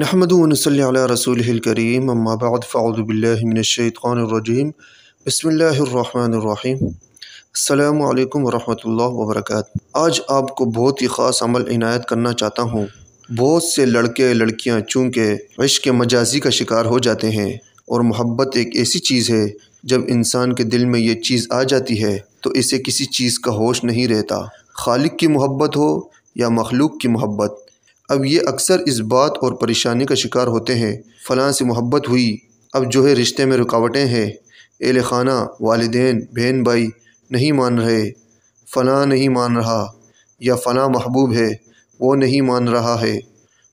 नहमदल रसूल करीम अम्माबाद फ़ाउदबिल्लिनशानरजीम बसमीम अल्लाम वरहमल वर्क आज आपको बहुत ही ख़ास अमल इनायत करना चाहता हूँ बहुत से लड़के लड़कियाँ चूँकि इश्क मजाजी का शिकार हो जाते हैं और मोहब्बत एक ऐसी चीज़ है जब इंसान के दिल में ये चीज़ आ जाती है तो इसे किसी चीज़ का होश नहीं रहता खालिक की मोहब्बत हो या मखलूक की मोहब्बत अब ये अक्सर इस बात और परेशानी का शिकार होते हैं फ़लाँ से मोहब्बत हुई अब जो है रिश्ते में रुकावटें हैं एल खाना वालदे बहन भाई नहीं मान रहे फ़लाँ नहीं मान रहा या फ़लाँ महबूब है वो नहीं मान रहा है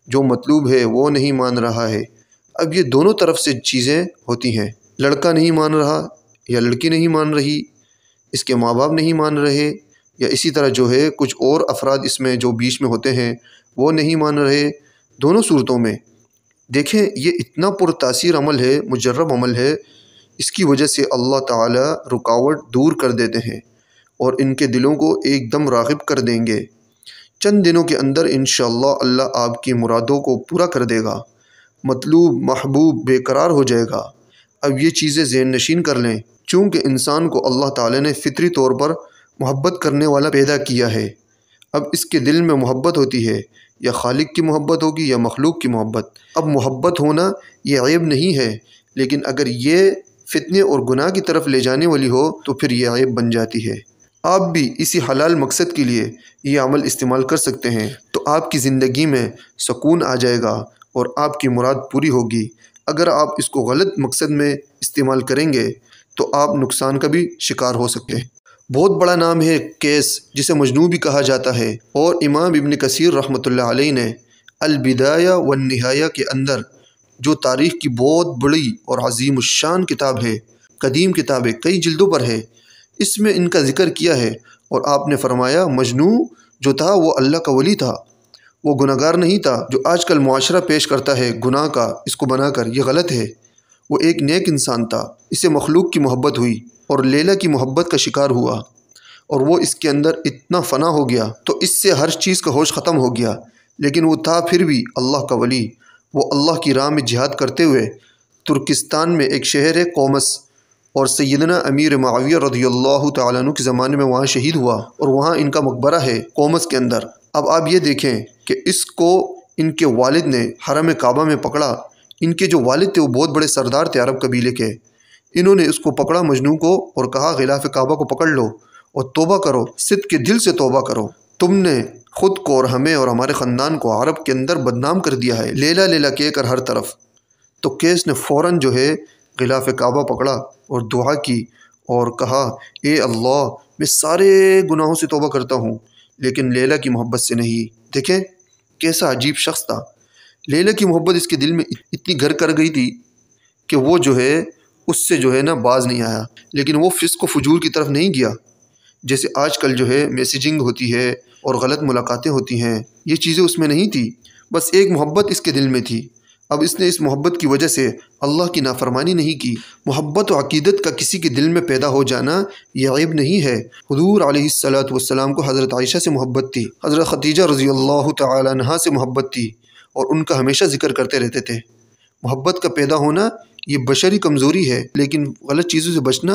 जो मतलूब है वो नहीं मान रहा है अब ये दोनों तरफ से चीज़ें होती हैं लड़का नहीं मान रहा या लड़की नहीं मान रही इसके माँ बाप नहीं मान रहे या इसी तरह जो है कुछ और अफराद इसमें जो बीच में होते हैं वो नहीं मान रहे दोनों सूरतों में देखें ये इतना पुरतासर अमल है मुजरब अमल है इसकी वजह से अल्लाह ताला रुकावट दूर कर देते हैं और इनके दिलों को एकदम रागब कर देंगे चंद दिनों के अंदर इन अल्लाह आपकी मुरादों को पूरा कर देगा मतलूब महबूब बेकरार हो जाएगा अब ये चीज़ें जैन नशीन कर लें चूँकि इंसान को अल्लाह ताला ने फ़ितरी तौर पर मोहब्बत करने वाला पैदा किया है अब इसके दिल में मोहब्बत होती है या खालिक की मोहब्बत होगी या मखलूक की मोहब्बत अब मोहब्बत होना यह ऐब नहीं है लेकिन अगर ये फितने और गुनाह की तरफ ले जाने वाली हो तो फिर यह ऐब बन जाती है आप भी इसी हलाल मकसद के लिए ये अमल इस्तेमाल कर सकते हैं तो आपकी ज़िंदगी में सुकून आ जाएगा और आपकी मुराद पूरी होगी अगर आप इसको गलत मकसद में इस्तेमाल करेंगे तो आप नुकसान का भी शिकार हो सकते हैं बहुत बड़ा नाम है केस जिसे मजनू भी कहा जाता है और इमाम इबन कसर रहमत ने अलबिदाया व नहाया के अंदर जो तारीख़ की बहुत बड़ी और अजीम शान किताब है कदीम किताबें कई जल्दों पर है इसमें इनका ज़िक्र किया है और आपने फरमाया मजनू जो था वो अल्लाह का वली था वो गुनागार नहीं था जो आजकल माशरा पेश करता है गुनाह का इसको बनाकर यह गलत है वो एक नेक इंसान था इसे मखलूक की मोहब्बत हुई और लेला की मोहब्बत का शिकार हुआ और वो इसके अंदर इतना फना हो गया तो इससे हर चीज़ का होश ख़त्म हो गया लेकिन वो था फिर भी अल्लाह का वली वो अल्लाह की राह में जिहाद करते हुए तुर्किस्तान में एक शहर है कोमस और सैदना अमीर माविया रदी तु के ज़माने में वहाँ शहीद हुआ और वहाँ इनका मकबरा है कोमस के अंदर अब आप ये देखें कि इसको इनके वालिद ने हरम काबा में पकड़ा इनके जो वालिद थे वो बहुत बड़े सरदार थे अरब कबीले के इन्होंने इसको पकड़ा मजनू को और कहा गिलाफ काबा को पकड़ लो और तोबा करो सिद्ध के दिल से तोबा करो तुमने खुद को और हमें और हमारे ख़ानदान को अरब के अंदर बदनाम कर दिया है लेला लेला के कर हर तरफ तो केस ने फ़ौर जो है गिलाफ काबा पकड़ा और दुआ की और कहा ए अल्लाह मैं सारे गुनाहों से तोबा करता हूँ लेकिन लेला की मोहब्बत से नहीं देखें कैसा अजीब शख्स था लेला की मोहब्बत इसके दिल में इतनी घर कर गई थी कि वो जो है उससे जो है ना बाज नहीं आया लेकिन वो फिस को फजूल की तरफ नहीं गया जैसे आजकल जो है मैसेजिंग होती है और गलत मुलाकातें होती हैं ये चीज़ें उसमें नहीं थी बस एक मोहब्बत इसके दिल में थी अब इसने इस मोहब्बत की वजह से अल्लाह की नाफरमानी नहीं की मोहब्बत और अकीदत का किसी के दिल में पैदा हो जाना यह गैब नहीं है हजूर सलाम को हज़रत आयशा से मोहब्बत थी हज़रत खतीजा रज़ी अल्लाह तहा से मोहब्बत थी और उनका हमेशा जिक्र करते रहते थे मोहब्बत का पैदा होना ये बशरी कमज़ोरी है लेकिन गलत चीज़ों से बचना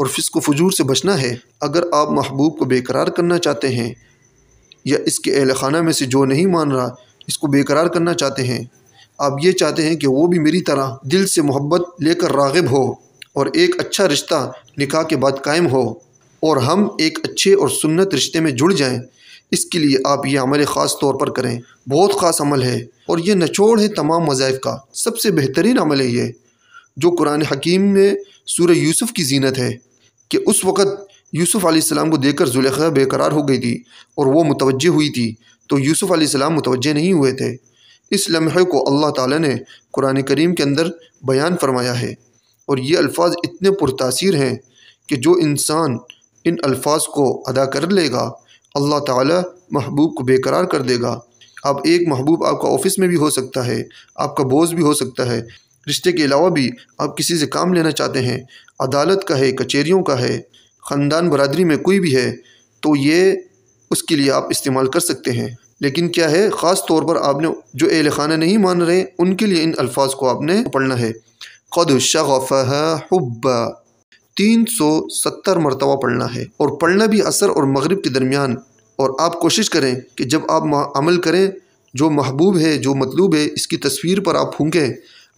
और फिस्क फजूर से बचना है अगर आप महबूब को बेकरार करना चाहते हैं या इसके अहल खाना में से जो नहीं मान रहा इसको बेकरार करना चाहते हैं आप ये चाहते हैं कि वो भी मेरी तरह दिल से मोहब्बत लेकर रागब हो और एक अच्छा रिश्ता निकाह के बाद कायम हो और हम एक अच्छे और सुन्नत रिश्ते में जुड़ जाएं इसके लिए आप ये अमल ख़ास तौर पर करें बहुत ख़ास अमल है और ये नचोड़ है तमाम मज़ाइफ का सबसे बेहतरीन अमल है ये जो कुरान हकीम में सूर यूसुफ़ की जीनत है कि उस वक़्त यूसुफ़ आसमाम को देखकर जुलेखा बेकरार हो गई थी और वो मुतवज हुई थी तो यूसुफ़ आसमाम मुतवज नहीं हुए थे इस लम्हे को अल्लाह ताली ने कुरान करीम के अंदर बयान फरमाया है और ये अल्फाज इतने पुरतासर हैं कि जो इंसान इन अल्फाज को अदा कर लेगा अल्लाह ताली महबूब को बेकरार कर देगा अब एक महबूब आपका ऑफिस में भी हो सकता है आपका बोझ भी हो सकता है रिश्ते के अलावा भी आप किसी से काम लेना चाहते हैं अदालत का है कचहरीों का है ख़ानदान बरदरी में कोई भी है तो ये उसके लिए आप इस्तेमाल कर सकते हैं लेकिन क्या है ख़ास तौर पर आपने जो एल खाना नहीं मान रहे उनके लिए इन अल्फाज को आपने पढ़ना है ख़ुद शगफ़ुब्बा तीन सौ सत्तर मरतबा पढ़ना है और पढ़ना भी असर और मगरब के दरमियान और आप कोशिश करें कि जब आप अमल करें जो महबूब है जो मतलूब है इसकी तस्वीर पर आप फूकें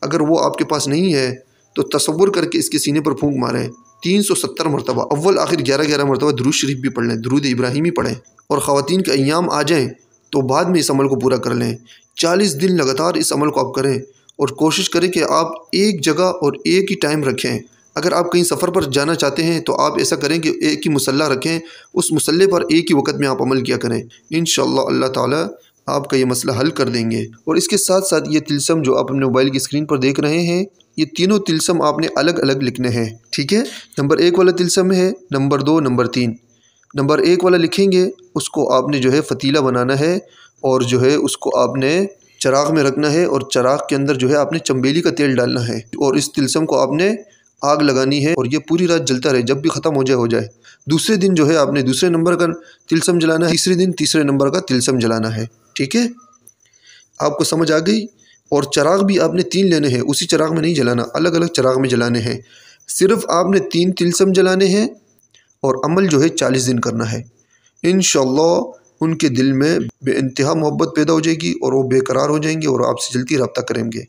अगर वो आपके पास नहीं है तो तस्वुर करके इसके सीने पर फूंक मारें तीन सौ सत्तर मरतबा अव्वल आखिर ग्यारह ग्यारह मरतबा दरुज शरीफ भी पढ़ लें दरुद इब्राहिमी पढ़ें और ख़वान के अयाम आ जाएँ तो बाद में इस अमल को पूरा कर लें चालीस दिन लगातार इस अमल को आप करें और कोशिश करें कि आप एक जगह और एक ही टाइम रखें अगर आप कहीं सफ़र पर जाना चाहते हैं तो आप ऐसा करें कि एक ही मुसल्ला रखें उस मुसल्ले पर एक ही वक्त में आप अमल किया करें इन अल्लाह ताला आपका ये मसला हल कर देंगे और इसके साथ साथ ये तिलसम जो आप अपने मोबाइल की स्क्रीन पर देख रहे हैं ये तीनों तिलसम आपने अलग अलग लिखने हैं ठीक है नंबर एक वाला तिलसम है नंबर दो नंबर तीन नंबर एक वाला लिखेंगे उसको आपने जो है फतीला बनाना है और जो है उसको आपने चराग में रखना है और चराग के अंदर जो है आपने चम्बेली का तेल डालना है और इस तिलसम को आपने आग लगानी है और ये पूरी रात जलता रहे जब भी ख़त्म हो जाए हो जाए दूसरे दिन जो है आपने दूसरे नंबर का तिलसम जलाना है तीसरे दिन तीसरे नंबर का तिलसम जलाना है ठीक है आपको समझ आ गई और चराग भी आपने तीन लेने हैं उसी चराग में नहीं जलाना अलग अलग चराग में जलाने हैं सिर्फ आपने तीन तिलसम जलाने हैं और अमल जो है चालीस दिन करना है इन उनके दिल में बेानतहा मोहब्बत पैदा हो जाएगी और वो बेकरार हो जाएंगे और आपसे जल्दी रबता करेंगे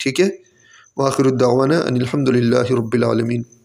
ठीक है वाखिर अनिलहमदिल्ला रबालमीन